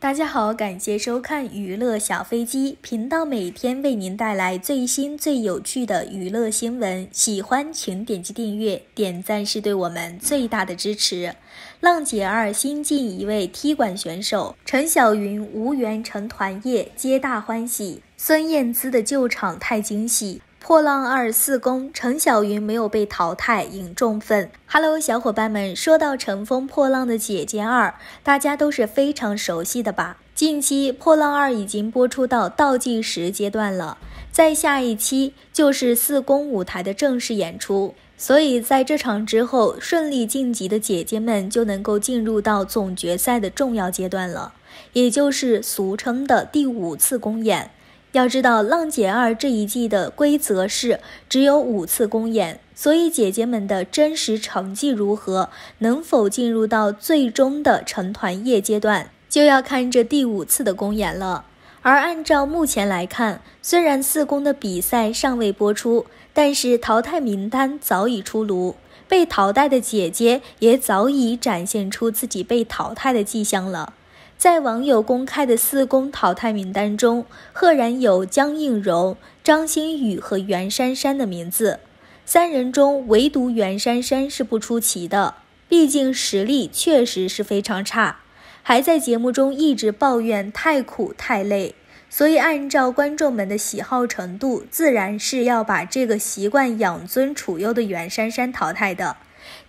大家好，感谢收看娱乐小飞机频道，每天为您带来最新最有趣的娱乐新闻。喜欢请点击订阅、点赞，是对我们最大的支持。浪姐二新进一位踢馆选手，陈小云无缘成团夜，皆大欢喜。孙燕姿的救场太惊喜。破浪二四公，程小云没有被淘汰，引众愤。Hello，小伙伴们，说到《乘风破浪的姐姐二》，大家都是非常熟悉的吧？近期《破浪二》已经播出到倒计时阶段了，在下一期就是四公舞台的正式演出，所以在这场之后顺利晋级的姐姐们就能够进入到总决赛的重要阶段了，也就是俗称的第五次公演。要知道，《浪姐二》这一季的规则是只有五次公演，所以姐姐们的真实成绩如何，能否进入到最终的成团夜阶段，就要看这第五次的公演了。而按照目前来看，虽然四公的比赛尚未播出，但是淘汰名单早已出炉，被淘汰的姐姐也早已展现出自己被淘汰的迹象了。在网友公开的四公淘汰名单中，赫然有江映蓉、张馨予和袁姗姗的名字。三人中，唯独袁姗姗是不出奇的，毕竟实力确实是非常差，还在节目中一直抱怨太苦太累。所以，按照观众们的喜好程度，自然是要把这个习惯养尊处优的袁姗姗淘汰的。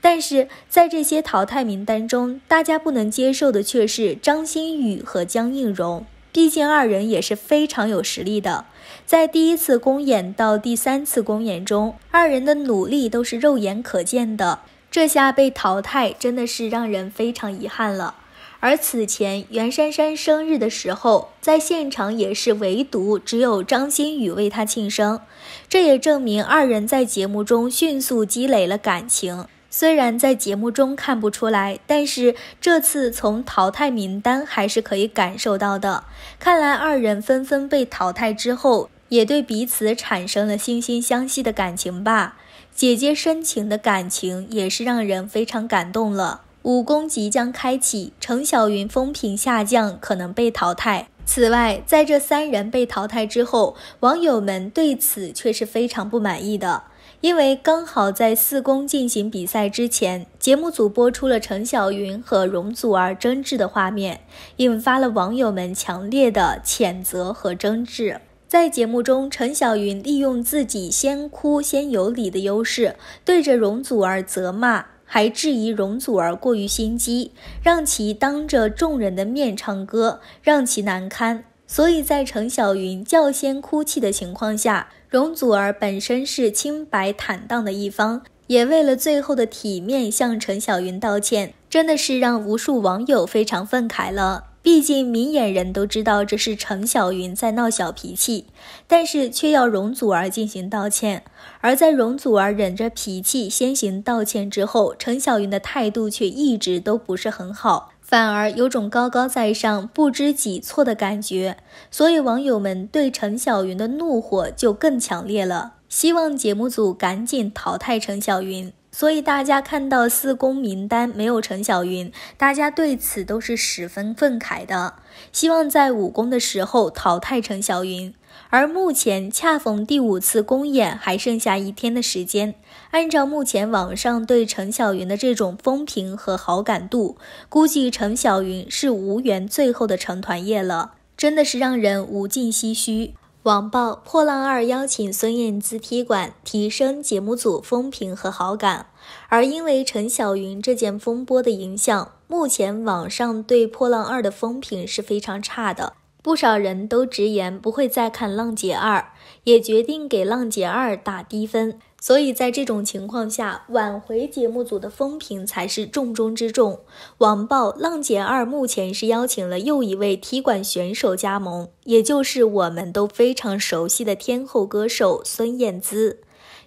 但是在这些淘汰名单中，大家不能接受的却是张馨予和江映蓉，毕竟二人也是非常有实力的。在第一次公演到第三次公演中，二人的努力都是肉眼可见的。这下被淘汰真的是让人非常遗憾了。而此前袁姗姗生日的时候，在现场也是唯独只有张馨予为她庆生，这也证明二人在节目中迅速积累了感情。虽然在节目中看不出来，但是这次从淘汰名单还是可以感受到的。看来二人纷纷被淘汰之后，也对彼此产生了惺惺相惜的感情吧。姐姐深情的感情也是让人非常感动了。武功即将开启，程晓云风评下降，可能被淘汰。此外，在这三人被淘汰之后，网友们对此却是非常不满意的。因为刚好在四公进行比赛之前，节目组播出了陈小云和容祖儿争执的画面，引发了网友们强烈的谴责和争执。在节目中，陈小云利用自己先哭先有理的优势，对着容祖儿责骂，还质疑容祖儿过于心机，让其当着众人的面唱歌，让其难堪。所以在陈小云较先哭泣的情况下。容祖儿本身是清白坦荡的一方，也为了最后的体面向陈小云道歉，真的是让无数网友非常愤慨了。毕竟明眼人都知道这是陈小云在闹小脾气，但是却要容祖儿进行道歉。而在容祖儿忍着脾气先行道歉之后，陈小云的态度却一直都不是很好。反而有种高高在上、不知己错的感觉，所以网友们对陈小云的怒火就更强烈了。希望节目组赶紧淘汰陈小云。所以大家看到四公名单没有陈小云，大家对此都是十分愤慨的。希望在五公的时候淘汰陈小云。而目前恰逢第五次公演还剩下一天的时间，按照目前网上对陈小云的这种风评和好感度，估计陈小云是无缘最后的成团夜了，真的是让人无尽唏嘘。网曝《破浪二》邀请孙燕姿踢馆，提升节目组风评和好感，而因为陈小云这件风波的影响，目前网上对《破浪二》的风评是非常差的。不少人都直言不会再看《浪姐二》，也决定给《浪姐二》打低分。所以在这种情况下，挽回节目组的风评才是重中之重。网曝《浪姐二》目前是邀请了又一位踢馆选手加盟，也就是我们都非常熟悉的天后歌手孙燕姿。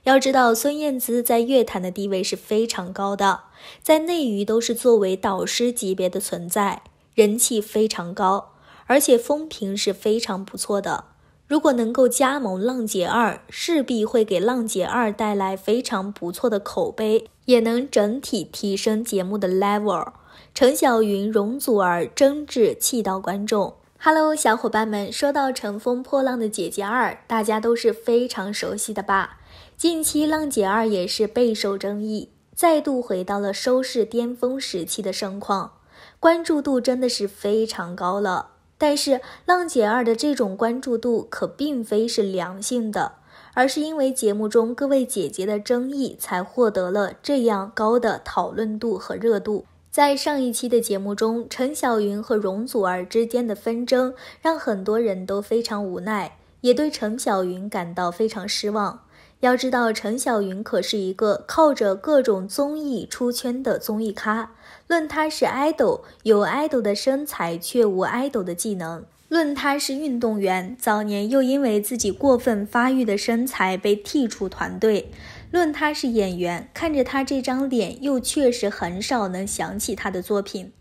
要知道，孙燕姿在乐坛的地位是非常高的，在内娱都是作为导师级别的存在，人气非常高。而且风评是非常不错的。如果能够加盟《浪姐二》，势必会给《浪姐二》带来非常不错的口碑，也能整体提升节目的 level。陈小纭、容祖儿争执气到观众。Hello，小伙伴们，说到《乘风破浪的姐姐二》，大家都是非常熟悉的吧？近期《浪姐二》也是备受争议，再度回到了收视巅峰时期的盛况，关注度真的是非常高了。但是《浪姐二》的这种关注度可并非是良性的，而是因为节目中各位姐姐的争议才获得了这样高的讨论度和热度。在上一期的节目中，陈小云和容祖儿之间的纷争让很多人都非常无奈，也对陈小云感到非常失望。要知道，陈小纭可是一个靠着各种综艺出圈的综艺咖。论她是爱豆，有爱豆的身材，却无爱豆的技能；论她是运动员，早年又因为自己过分发育的身材被剔出团队；论她是演员，看着她这张脸，又确实很少能想起她的作品。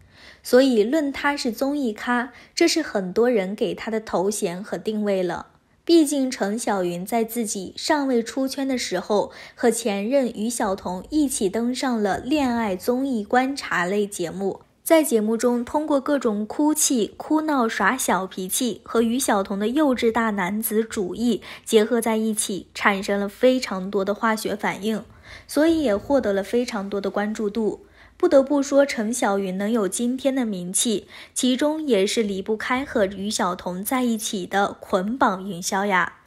所以，论她是综艺咖，这是很多人给她的头衔和定位了。毕竟，程小云在自己尚未出圈的时候，和前任于小彤一起登上了恋爱综艺观察类节目，在节目中通过各种哭泣、哭闹、耍小脾气，和于小彤的幼稚大男子主义结合在一起，产生了非常多的化学反应，所以也获得了非常多的关注度。不得不说，陈小云能有今天的名气，其中也是离不开和于晓彤在一起的捆绑营销呀。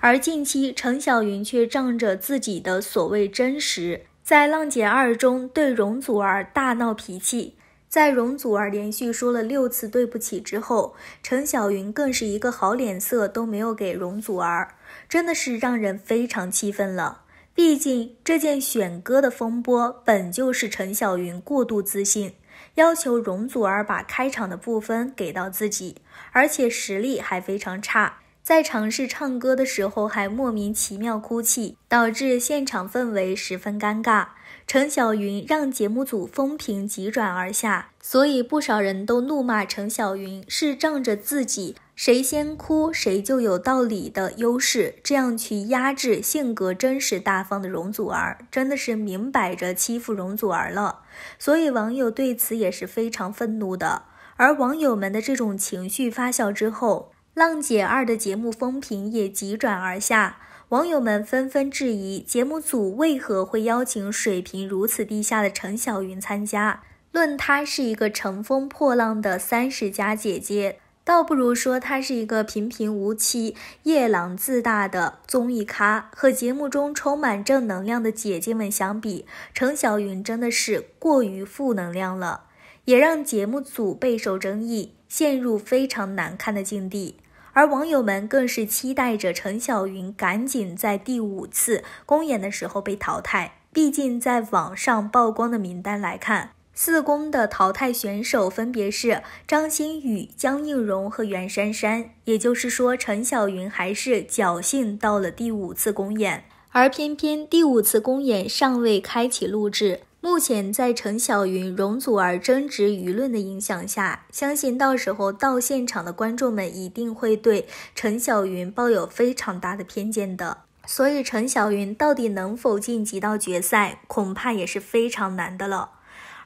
而近期，陈小云却仗着自己的所谓真实，在《浪姐二》中对容祖儿大闹脾气。在容祖儿连续说了六次对不起之后，陈小云更是一个好脸色都没有给容祖儿，真的是让人非常气愤了。毕竟，这件选歌的风波本就是陈小云过度自信，要求容祖儿把开场的部分给到自己，而且实力还非常差。在尝试唱歌的时候，还莫名其妙哭泣，导致现场氛围十分尴尬。程小云让节目组风评急转而下，所以不少人都怒骂程小云是仗着自己谁先哭谁就有道理的优势，这样去压制性格真实大方的容祖儿，真的是明摆着欺负容祖儿了。所以网友对此也是非常愤怒的。而网友们的这种情绪发酵之后。《浪姐二》的节目风评也急转而下，网友们纷纷质疑节目组为何会邀请水平如此低下的陈小纭参加。论她是一个乘风破浪的三十加姐姐，倒不如说她是一个平平无奇、夜郎自大的综艺咖。和节目中充满正能量的姐姐们相比，陈小纭真的是过于负能量了，也让节目组备受争议，陷入非常难看的境地。而网友们更是期待着陈小云赶紧在第五次公演的时候被淘汰，毕竟在网上曝光的名单来看，四公的淘汰选手分别是张馨予、江映蓉和袁姗姗，也就是说，陈小云还是侥幸到了第五次公演，而偏偏第五次公演尚未开启录制。目前，在陈小云、容祖儿争执舆论的影响下，相信到时候到现场的观众们一定会对陈小云抱有非常大的偏见的。所以，陈小云到底能否晋级到决赛，恐怕也是非常难的了。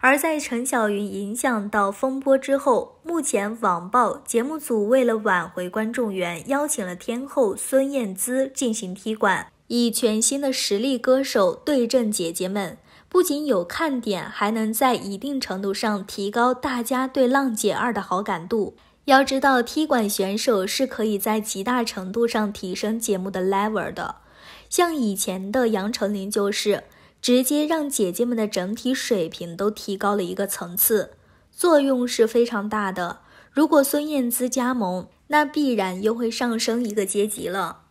而在陈小云影响到风波之后，目前网曝节目组为了挽回观众缘，邀请了天后孙燕姿进行踢馆，以全新的实力歌手对阵姐姐们。不仅有看点，还能在一定程度上提高大家对《浪姐二》的好感度。要知道，踢馆选手是可以在极大程度上提升节目的 level 的，像以前的杨丞琳就是，直接让姐姐们的整体水平都提高了一个层次，作用是非常大的。如果孙燕姿加盟，那必然又会上升一个阶级了。